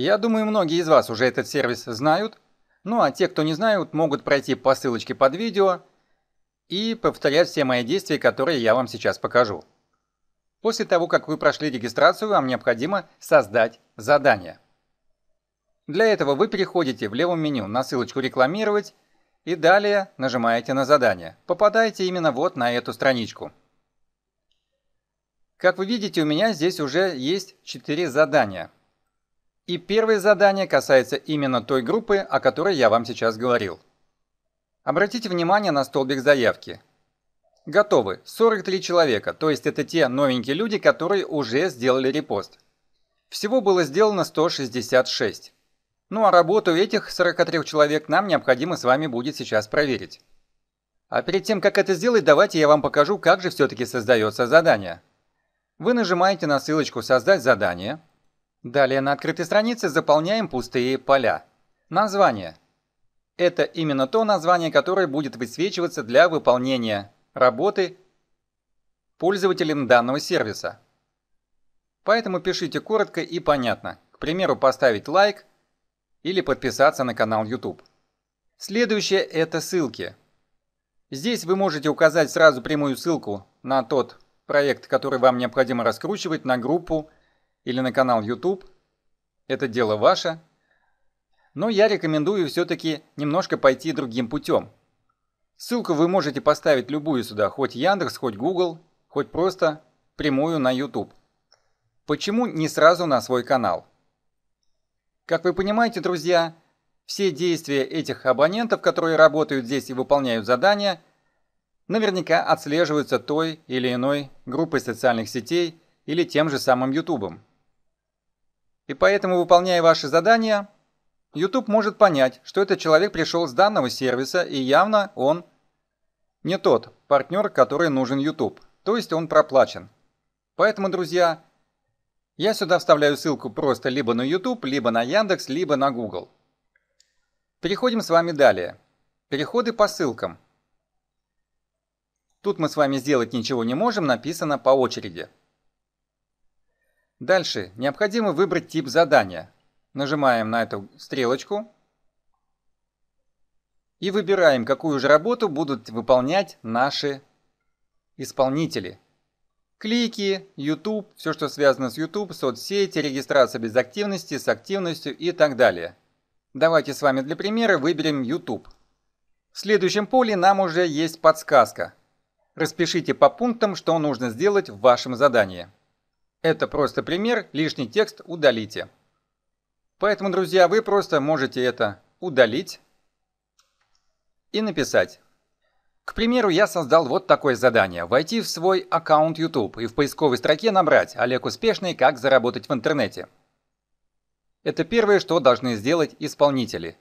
Я думаю, многие из вас уже этот сервис знают, ну а те, кто не знают, могут пройти по ссылочке под видео и повторять все мои действия, которые я вам сейчас покажу. После того, как вы прошли регистрацию, вам необходимо создать задание. Для этого вы переходите в левом меню на ссылочку «Рекламировать» и далее нажимаете на задание. Попадаете именно вот на эту страничку. Как вы видите, у меня здесь уже есть 4 задания – и первое задание касается именно той группы, о которой я вам сейчас говорил. Обратите внимание на столбик заявки. Готовы 43 человека, то есть это те новенькие люди, которые уже сделали репост. Всего было сделано 166. Ну а работу этих 43 человек нам необходимо с вами будет сейчас проверить. А перед тем, как это сделать, давайте я вам покажу, как же все-таки создается задание. Вы нажимаете на ссылочку «Создать задание», Далее на открытой странице заполняем пустые поля. Название. Это именно то название, которое будет высвечиваться для выполнения работы пользователем данного сервиса. Поэтому пишите коротко и понятно. К примеру, поставить лайк или подписаться на канал YouTube. Следующее – это ссылки. Здесь вы можете указать сразу прямую ссылку на тот проект, который вам необходимо раскручивать, на группу – или на канал YouTube. Это дело ваше. Но я рекомендую все-таки немножко пойти другим путем. Ссылку вы можете поставить любую сюда, хоть Яндекс, хоть Google, хоть просто прямую на YouTube. Почему не сразу на свой канал? Как вы понимаете, друзья, все действия этих абонентов, которые работают здесь и выполняют задания, наверняка отслеживаются той или иной группой социальных сетей или тем же самым Ютубом. И поэтому, выполняя ваши задания, YouTube может понять, что этот человек пришел с данного сервиса, и явно он не тот партнер, который нужен YouTube. То есть он проплачен. Поэтому, друзья, я сюда вставляю ссылку просто либо на YouTube, либо на Яндекс, либо на Google. Переходим с вами далее. Переходы по ссылкам. Тут мы с вами сделать ничего не можем, написано по очереди. Дальше необходимо выбрать тип задания. Нажимаем на эту стрелочку и выбираем, какую же работу будут выполнять наши исполнители. Клики, YouTube, все, что связано с YouTube, соцсети, регистрация без активности, с активностью и так далее. Давайте с вами для примера выберем YouTube. В следующем поле нам уже есть подсказка. Распишите по пунктам, что нужно сделать в вашем задании. Это просто пример, лишний текст удалите. Поэтому, друзья, вы просто можете это удалить и написать. К примеру, я создал вот такое задание. Войти в свой аккаунт YouTube и в поисковой строке набрать «Олег Успешный. Как заработать в интернете». Это первое, что должны сделать исполнители.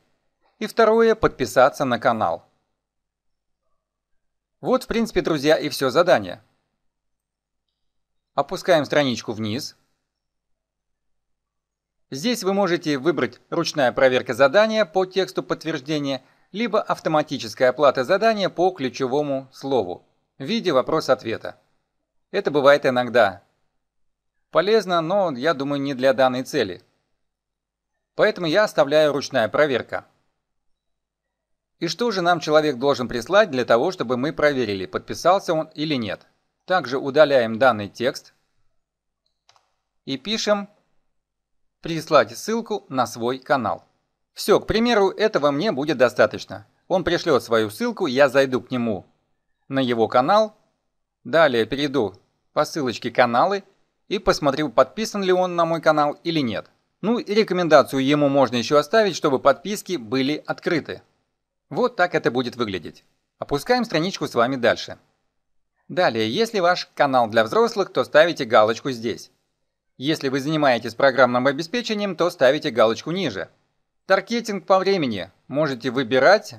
И второе – подписаться на канал. Вот, в принципе, друзья, и все задание. Опускаем страничку вниз. Здесь вы можете выбрать ручная проверка задания по тексту подтверждения, либо автоматическая оплата задания по ключевому слову в виде вопрос-ответа. Это бывает иногда. Полезно, но, я думаю, не для данной цели. Поэтому я оставляю ручная проверка. И что же нам человек должен прислать для того, чтобы мы проверили, подписался он или нет? Также удаляем данный текст и пишем «Прислать ссылку на свой канал». Все, к примеру, этого мне будет достаточно. Он пришлет свою ссылку, я зайду к нему на его канал. Далее перейду по ссылочке «Каналы» и посмотрю, подписан ли он на мой канал или нет. Ну и рекомендацию ему можно еще оставить, чтобы подписки были открыты. Вот так это будет выглядеть. Опускаем страничку с вами дальше. Далее, если ваш канал для взрослых, то ставите галочку здесь. Если вы занимаетесь программным обеспечением, то ставите галочку ниже. Таргетинг по времени можете выбирать,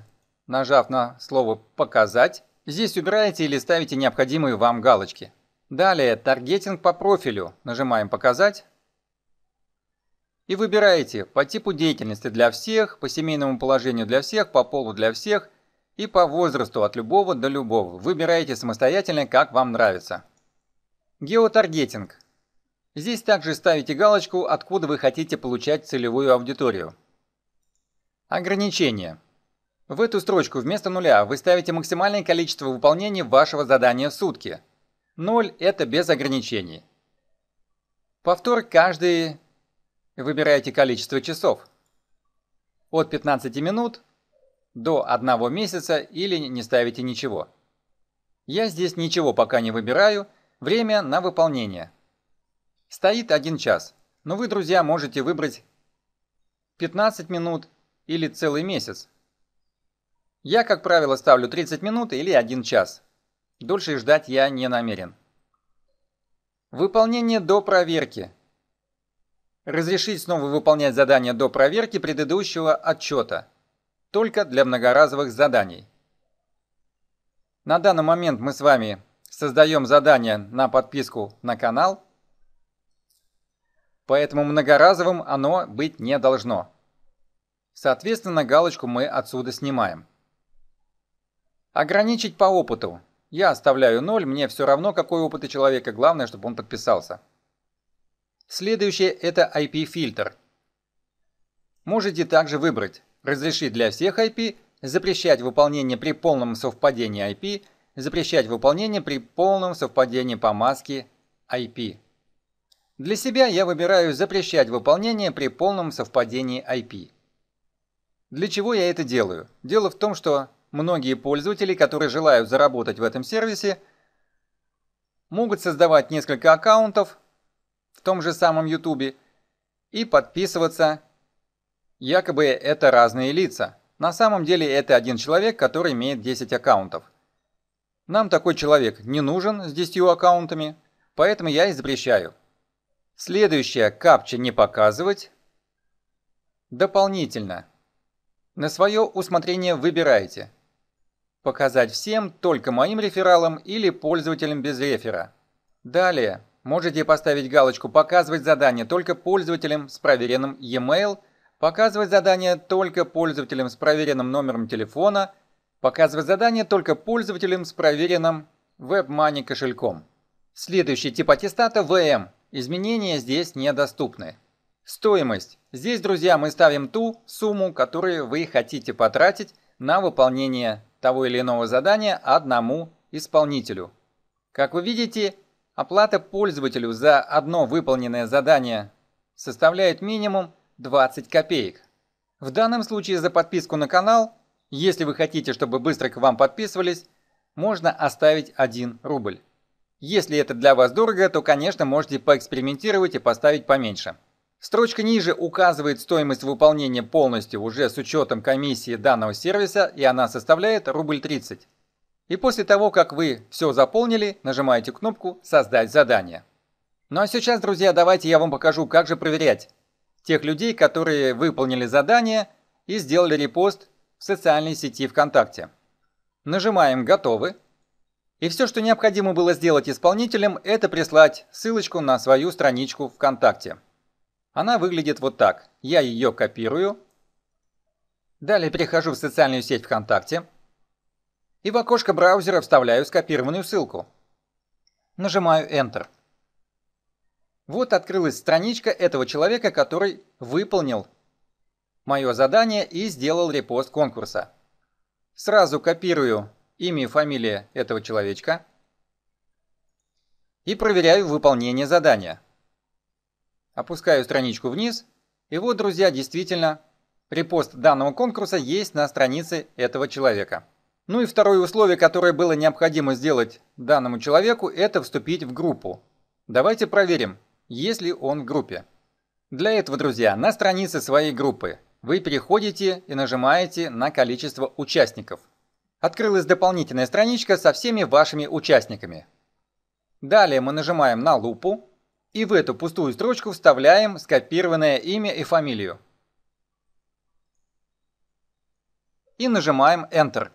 нажав на слово «Показать». Здесь убираете или ставите необходимые вам галочки. Далее таргетинг по профилю. Нажимаем «Показать». И выбираете по типу деятельности для всех, по семейному положению для всех, по полу для всех – и по возрасту от любого до любого. Выбирайте самостоятельно, как вам нравится. Геотаргетинг. Здесь также ставите галочку, откуда вы хотите получать целевую аудиторию. Ограничение. В эту строчку вместо нуля вы ставите максимальное количество выполнений вашего задания в сутки. Ноль – это без ограничений. Повтор каждые... Выбираете количество часов. От 15 минут до одного месяца или не ставите ничего. Я здесь ничего пока не выбираю, время на выполнение. Стоит один час, но вы, друзья, можете выбрать 15 минут или целый месяц. Я, как правило, ставлю 30 минут или 1 час. Дольше ждать я не намерен. Выполнение до проверки. Разрешить снова выполнять задание до проверки предыдущего отчета – только для многоразовых заданий. На данный момент мы с вами создаем задание на подписку на канал, поэтому многоразовым оно быть не должно. Соответственно, галочку мы отсюда снимаем. Ограничить по опыту. Я оставляю 0, мне все равно, какой опыт у человека, главное, чтобы он подписался. Следующее – это IP-фильтр. Можете также выбрать Разрешить для всех IP, запрещать выполнение при полном совпадении IP, запрещать выполнение при полном совпадении по маске IP. Для себя я выбираю запрещать выполнение при полном совпадении IP. Для чего я это делаю? Дело в том, что многие пользователи, которые желают заработать в этом сервисе, могут создавать несколько аккаунтов в том же самом YouTube и подписываться Якобы это разные лица. На самом деле это один человек, который имеет 10 аккаунтов. Нам такой человек не нужен с 10 аккаунтами, поэтому я и запрещаю. Следующее капча не показывать. Дополнительно. На свое усмотрение выбирайте. Показать всем, только моим рефералам или пользователям без рефера. Далее можете поставить галочку «Показывать задание только пользователям с проверенным e-mail» Показывать задание только пользователям с проверенным номером телефона. Показывать задание только пользователям с проверенным WebMoney кошельком. Следующий тип аттестата – ВМ. Изменения здесь недоступны. Стоимость. Здесь, друзья, мы ставим ту сумму, которую вы хотите потратить на выполнение того или иного задания одному исполнителю. Как вы видите, оплата пользователю за одно выполненное задание составляет минимум 20 копеек. В данном случае за подписку на канал, если вы хотите, чтобы быстро к вам подписывались, можно оставить 1 рубль. Если это для вас дорого, то, конечно, можете поэкспериментировать и поставить поменьше. Строчка ниже указывает стоимость выполнения полностью уже с учетом комиссии данного сервиса, и она составляет рубль 30. И после того, как вы все заполнили, нажимаете кнопку «Создать задание». Ну а сейчас, друзья, давайте я вам покажу, как же проверять, тех людей, которые выполнили задание и сделали репост в социальной сети ВКонтакте. Нажимаем «Готовы». И все, что необходимо было сделать исполнителям, это прислать ссылочку на свою страничку ВКонтакте. Она выглядит вот так. Я ее копирую. Далее перехожу в социальную сеть ВКонтакте. И в окошко браузера вставляю скопированную ссылку. Нажимаю Enter. Вот открылась страничка этого человека, который выполнил мое задание и сделал репост конкурса. Сразу копирую имя и фамилия этого человечка и проверяю выполнение задания. Опускаю страничку вниз, и вот, друзья, действительно, репост данного конкурса есть на странице этого человека. Ну и второе условие, которое было необходимо сделать данному человеку, это вступить в группу. Давайте проверим, если он в группе. Для этого, друзья, на странице своей группы вы переходите и нажимаете на количество участников. Открылась дополнительная страничка со всеми вашими участниками. Далее мы нажимаем на лупу и в эту пустую строчку вставляем скопированное имя и фамилию. И нажимаем Enter.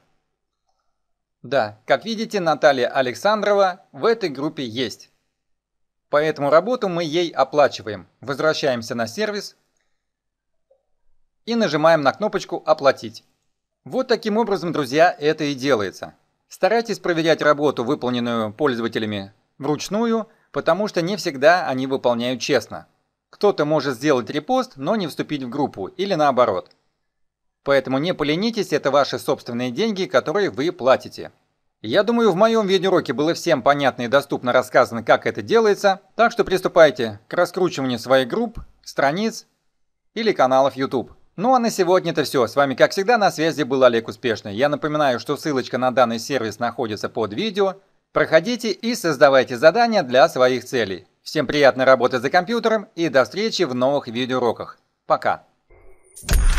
Да, как видите, Наталья Александрова в этой группе есть. Поэтому работу мы ей оплачиваем. Возвращаемся на сервис и нажимаем на кнопочку «Оплатить». Вот таким образом, друзья, это и делается. Старайтесь проверять работу, выполненную пользователями, вручную, потому что не всегда они выполняют честно. Кто-то может сделать репост, но не вступить в группу, или наоборот. Поэтому не поленитесь, это ваши собственные деньги, которые вы платите. Я думаю, в моем видеоуроке было всем понятно и доступно рассказано, как это делается, так что приступайте к раскручиванию своих групп, страниц или каналов YouTube. Ну а на сегодня это все. С вами, как всегда, на связи был Олег Успешный. Я напоминаю, что ссылочка на данный сервис находится под видео. Проходите и создавайте задания для своих целей. Всем приятной работы за компьютером и до встречи в новых видеоуроках. Пока! you